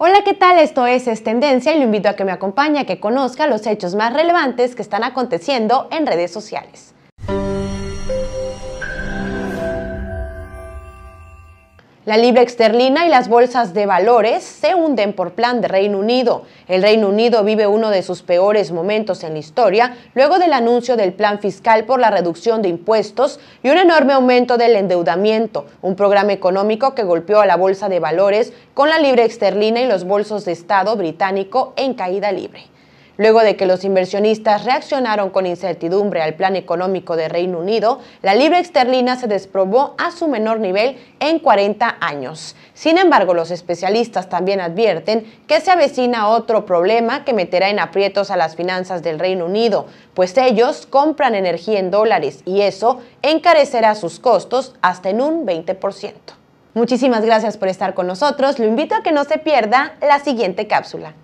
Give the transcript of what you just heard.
Hola, ¿qué tal? Esto es Es Tendencia y lo invito a que me acompañe a que conozca los hechos más relevantes que están aconteciendo en redes sociales. La libra exterlina y las bolsas de valores se hunden por plan de Reino Unido. El Reino Unido vive uno de sus peores momentos en la historia luego del anuncio del plan fiscal por la reducción de impuestos y un enorme aumento del endeudamiento, un programa económico que golpeó a la bolsa de valores con la libra exterlina y los bolsos de Estado británico en caída libre. Luego de que los inversionistas reaccionaron con incertidumbre al plan económico de Reino Unido, la libra esterlina se desprobó a su menor nivel en 40 años. Sin embargo, los especialistas también advierten que se avecina otro problema que meterá en aprietos a las finanzas del Reino Unido, pues ellos compran energía en dólares y eso encarecerá sus costos hasta en un 20%. Muchísimas gracias por estar con nosotros. Lo invito a que no se pierda la siguiente cápsula.